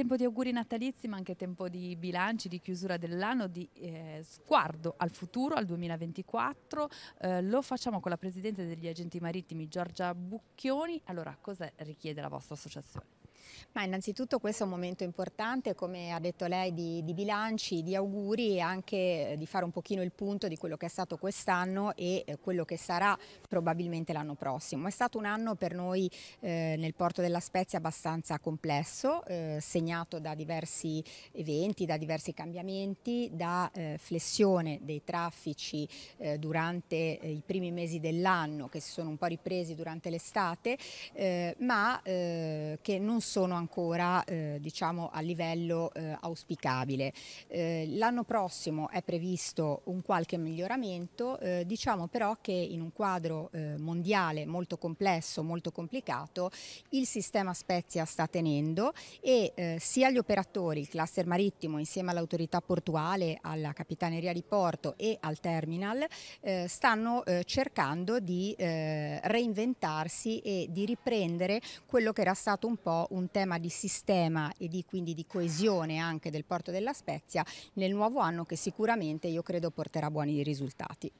Tempo di auguri natalizi, ma anche tempo di bilanci, di chiusura dell'anno, di eh, sguardo al futuro, al 2024. Eh, lo facciamo con la Presidente degli Agenti Marittimi, Giorgia Bucchioni. Allora, cosa richiede la vostra associazione? Ma innanzitutto questo è un momento importante, come ha detto lei, di, di, bilanci, di auguri e anche eh, di fare un pochino il punto di quello che è stato quest'anno e eh, quello che sarà probabilmente l'anno prossimo. È stato un anno per noi eh, nel porto della Spezia abbastanza complesso, eh, segnato da diversi eventi, da diversi cambiamenti, da eh, flessione dei traffici eh, durante i primi mesi dell'anno che si sono un po' ripresi durante l'estate, ma che non sono sono ancora eh, diciamo, a livello eh, auspicabile. Eh, l'anno prossimo è previsto un qualche miglioramento, eh, diciamo però che in un quadro eh, mondiale molto complesso, molto complicato, il sistema Spezia sta tenendo e sia gli operatori, il cluster marittimo insieme all'autorità portuale, alla Capitaneria di Porto e al terminal stanno cercando di reinventarsi e di riprendere quello che era stato un po' un un tema di sistema e di, quindi di coesione anche del porto della Spezia nel nuovo anno che sicuramente io credo porterà buoni risultati.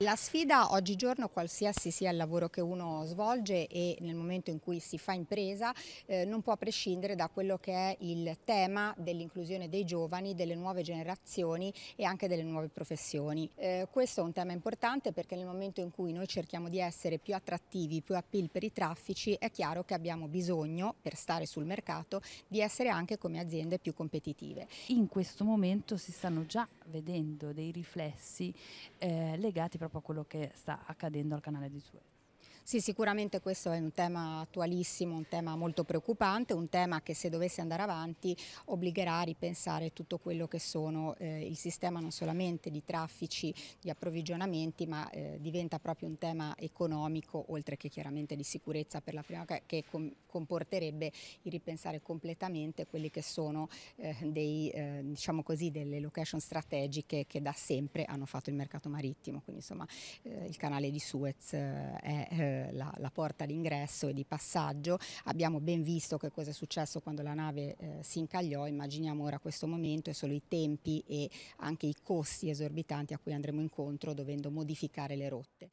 La sfida oggigiorno, qualsiasi sia il lavoro che uno svolge e nel momento in cui si fa impresa, eh, non può prescindere da quello che è il tema dell'inclusione dei giovani, delle nuove generazioni e anche delle nuove professioni. Eh, questo è un tema importante perché nel momento in cui noi cerchiamo di essere più attrattivi, più appeal per i traffici, è chiaro che abbiamo bisogno, per stare sul mercato, di essere anche come aziende più competitive. In questo momento si stanno già vedendo dei riflessi eh, legati proprio proprio a quello che sta accadendo al canale di Suez. Sì, sicuramente questo è un tema attualissimo, un tema molto preoccupante, un tema che se dovesse andare avanti obbligherà a ripensare tutto quello che sono eh, il sistema non solamente di traffici, di approvvigionamenti, ma eh, diventa proprio un tema economico, oltre che chiaramente di sicurezza per la prima volta, che com comporterebbe il ripensare completamente quelli che sono eh, dei, eh, diciamo così, delle location strategiche che da sempre hanno fatto il mercato marittimo, quindi insomma eh, il canale di Suez eh, è la, la, porta d'ingresso e di passaggio. Abbiamo ben visto che cosa è successo quando la nave eh, si incagliò, immaginiamo ora questo momento e solo i tempi e anche i costi esorbitanti a cui andremo incontro dovendo modificare le rotte.